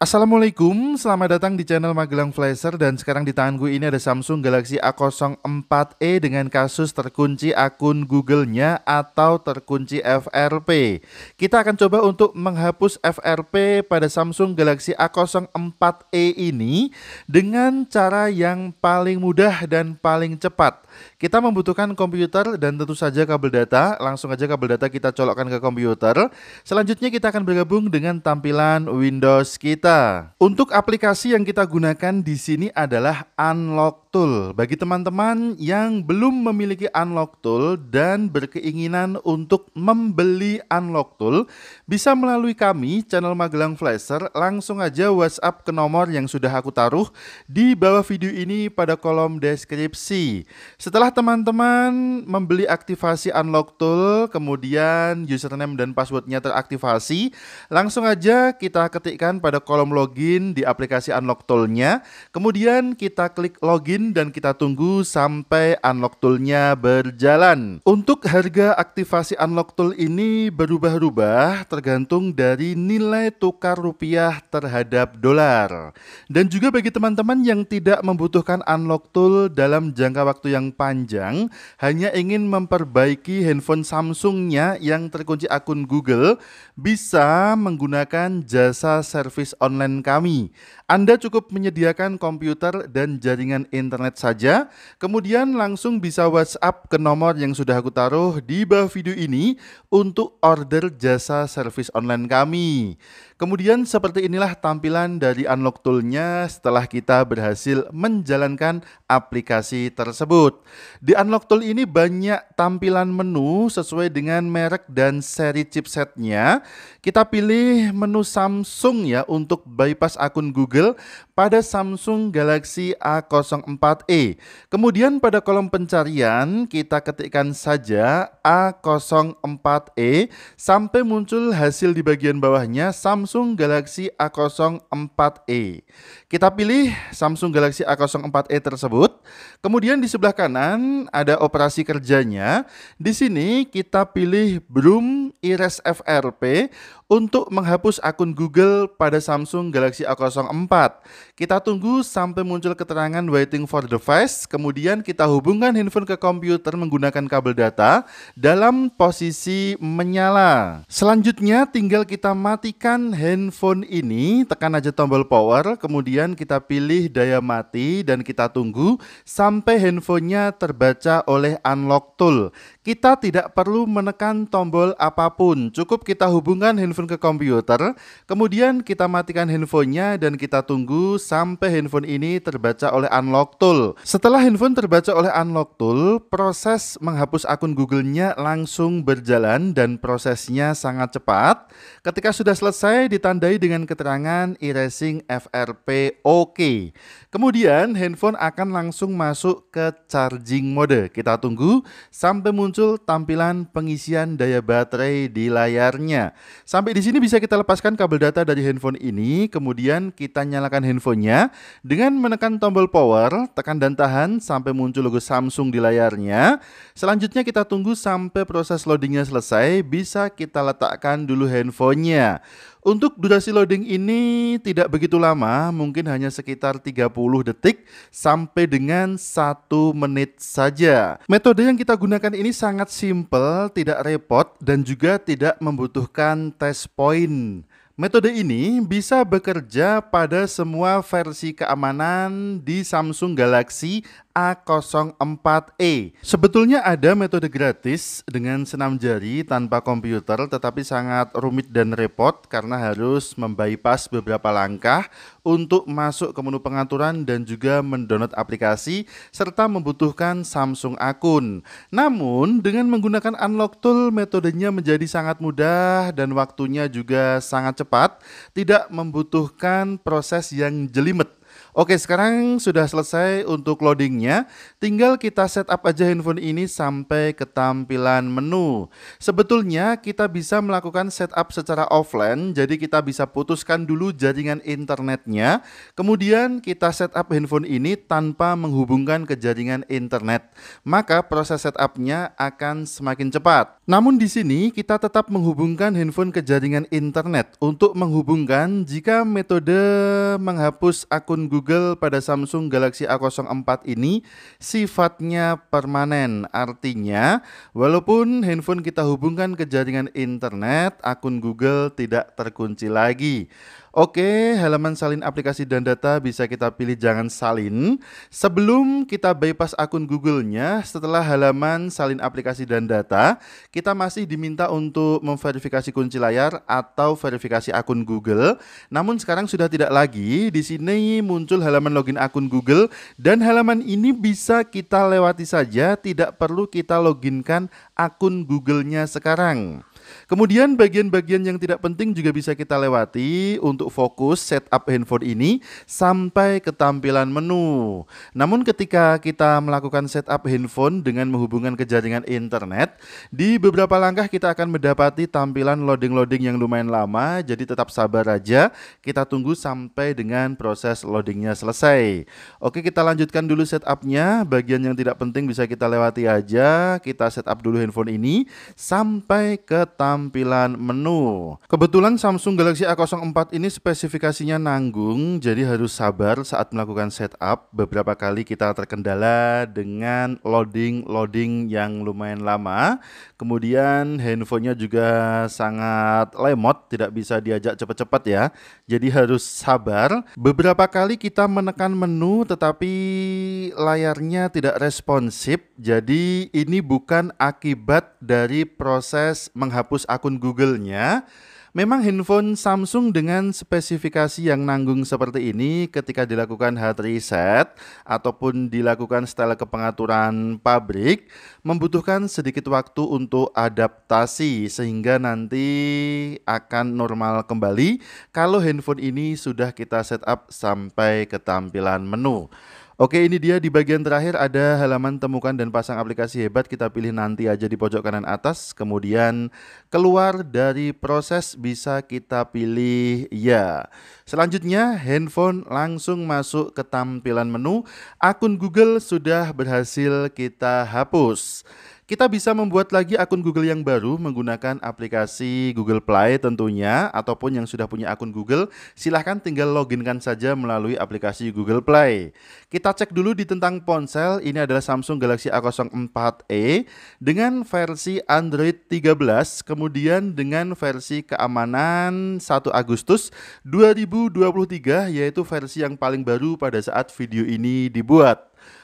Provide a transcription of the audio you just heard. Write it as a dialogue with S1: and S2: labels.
S1: Assalamualaikum, selamat datang di channel Magelang Flasher dan sekarang di tangan gue ini ada Samsung Galaxy A04e dengan kasus terkunci akun Google-nya atau terkunci FRP. Kita akan coba untuk menghapus FRP pada Samsung Galaxy A04e ini dengan cara yang paling mudah dan paling cepat. Kita membutuhkan komputer dan tentu saja kabel data, langsung aja kabel data kita colokkan ke komputer. Selanjutnya kita akan bergabung dengan tampilan Windows kita kita. Untuk aplikasi yang kita gunakan di sini adalah Unlock tool bagi teman-teman yang belum memiliki unlock tool dan berkeinginan untuk membeli unlock tool bisa melalui kami channel Magelang Flasher langsung aja WhatsApp ke nomor yang sudah aku taruh di bawah video ini pada kolom deskripsi. Setelah teman-teman membeli aktivasi unlock tool kemudian username dan passwordnya teraktivasi, langsung aja kita ketikkan pada kolom login di aplikasi unlock toolnya. Kemudian kita klik login login dan kita tunggu sampai unlock toolnya berjalan. Untuk harga aktivasi unlock tool ini berubah-ubah tergantung dari nilai tukar rupiah terhadap dolar. Dan juga bagi teman-teman yang tidak membutuhkan unlock tool dalam jangka waktu yang panjang, hanya ingin memperbaiki handphone Samsungnya yang terkunci akun Google, bisa menggunakan jasa service online kami. Anda cukup menyediakan komputer dan jaringan internet internet saja, kemudian langsung bisa WhatsApp ke nomor yang sudah aku taruh di bawah video ini untuk order jasa service online kami. Kemudian seperti inilah tampilan dari unlock toolnya setelah kita berhasil menjalankan aplikasi tersebut. Di unlock tool ini banyak tampilan menu sesuai dengan merek dan seri chipsetnya. Kita pilih menu Samsung ya untuk bypass akun Google pada Samsung Galaxy A04 4E. Kemudian pada kolom pencarian kita ketikkan saja A04E sampai muncul hasil di bagian bawahnya Samsung Galaxy A04E. Kita pilih Samsung Galaxy A04e tersebut. Kemudian di sebelah kanan ada operasi kerjanya. Di sini kita pilih Broom Ires FRP untuk menghapus akun Google pada Samsung Galaxy A04. Kita tunggu sampai muncul keterangan waiting for device, kemudian kita hubungkan handphone ke komputer menggunakan kabel data dalam posisi menyala. Selanjutnya tinggal kita matikan handphone ini, tekan aja tombol power, kemudian kita pilih daya mati dan kita tunggu sampai handphonenya terbaca oleh unlock tool. Kita tidak perlu menekan tombol apapun, cukup kita hubungkan handphone ke komputer, kemudian kita matikan handphonenya dan kita tunggu sampai handphone ini terbaca oleh unlock tool. Setelah handphone terbaca oleh unlock tool, proses menghapus akun Google-nya langsung berjalan dan prosesnya sangat cepat. Ketika sudah selesai ditandai dengan keterangan erasing FRP OK. Kemudian handphone akan langsung masuk ke charging mode. Kita tunggu sampai muncul muncul tampilan pengisian daya baterai di layarnya. Sampai di sini bisa kita lepaskan kabel data dari handphone ini, kemudian kita nyalakan handphonenya dengan menekan tombol power, tekan dan tahan sampai muncul logo Samsung di layarnya. Selanjutnya kita tunggu sampai proses loadingnya selesai, bisa kita letakkan dulu handphonenya. Untuk durasi loading ini tidak begitu lama, mungkin hanya sekitar 30 detik sampai dengan satu menit saja. Metode yang kita gunakan ini sangat simple, tidak repot, dan juga tidak membutuhkan test point. Metode ini bisa bekerja pada semua versi keamanan di Samsung Galaxy A04e. Sebetulnya ada metode gratis dengan senam jari tanpa komputer tetapi sangat rumit dan repot karena harus membypass beberapa langkah untuk masuk ke menu pengaturan dan juga mendownload aplikasi serta membutuhkan Samsung akun. Namun dengan menggunakan unlock tool metodenya menjadi sangat mudah dan waktunya juga sangat cepat, tidak membutuhkan proses yang jelimet Oke, sekarang sudah selesai untuk loadingnya. Tinggal kita setup aja handphone ini sampai ke tampilan menu. Sebetulnya kita bisa melakukan setup secara offline, jadi kita bisa putuskan dulu jaringan internetnya. Kemudian kita setup handphone ini tanpa menghubungkan ke jaringan internet. Maka proses setupnya akan semakin cepat. Namun di sini kita tetap menghubungkan handphone ke jaringan internet untuk menghubungkan jika metode menghapus akun Google pada Samsung Galaxy A04 ini sifatnya permanen. Artinya, walaupun handphone kita hubungkan ke jaringan internet, akun Google tidak terkunci lagi. Oke, halaman salin aplikasi dan data bisa kita pilih jangan salin. Sebelum kita bypass akun Google-nya, setelah halaman salin aplikasi dan data, kita masih diminta untuk memverifikasi kunci layar atau verifikasi akun Google. Namun sekarang sudah tidak lagi. Di sini muncul halaman login akun Google dan halaman ini bisa kita lewati saja, tidak perlu kita loginkan akun Google-nya sekarang. Kemudian bagian-bagian yang tidak penting juga bisa kita lewati untuk fokus setup handphone ini sampai ke tampilan menu. Namun ketika kita melakukan setup handphone dengan menghubungkan ke jaringan internet, di beberapa langkah kita akan mendapati tampilan loading-loading yang lumayan lama, jadi tetap sabar aja, kita tunggu sampai dengan proses loadingnya selesai. Oke, kita lanjutkan dulu setupnya, bagian yang tidak penting bisa kita lewati aja, kita setup dulu handphone ini sampai ke tampilan menu. Kebetulan Samsung Galaxy A04 ini spesifikasinya nanggung, jadi harus sabar saat melakukan setup. Beberapa kali kita terkendala dengan loading-loading yang lumayan lama. Kemudian handphonenya juga sangat lemot, tidak bisa diajak cepat-cepat ya. Jadi harus sabar. Beberapa kali kita menekan menu tetapi layarnya tidak responsif. Jadi ini bukan akibat dari proses menghapus menghapus akun Google-nya, memang handphone Samsung dengan spesifikasi yang nanggung seperti ini ketika dilakukan hard reset ataupun dilakukan setelah kepengaturan pabrik membutuhkan sedikit waktu untuk adaptasi sehingga nanti akan normal kembali kalau handphone ini sudah kita setup sampai ke tampilan menu. Oke, ini dia di bagian terakhir ada halaman temukan dan pasang aplikasi hebat. Kita pilih nanti aja di pojok kanan atas. Kemudian keluar dari proses bisa kita pilih ya. Selanjutnya handphone langsung masuk ke tampilan menu. Akun Google sudah berhasil kita hapus. Kita bisa membuat lagi akun Google yang baru menggunakan aplikasi Google Play tentunya ataupun yang sudah punya akun Google silahkan tinggal loginkan saja melalui aplikasi Google Play. Kita cek dulu di tentang ponsel ini adalah Samsung Galaxy A04e dengan versi Android 13 kemudian dengan versi keamanan 1 Agustus 2023 yaitu versi yang paling baru pada saat video ini dibuat.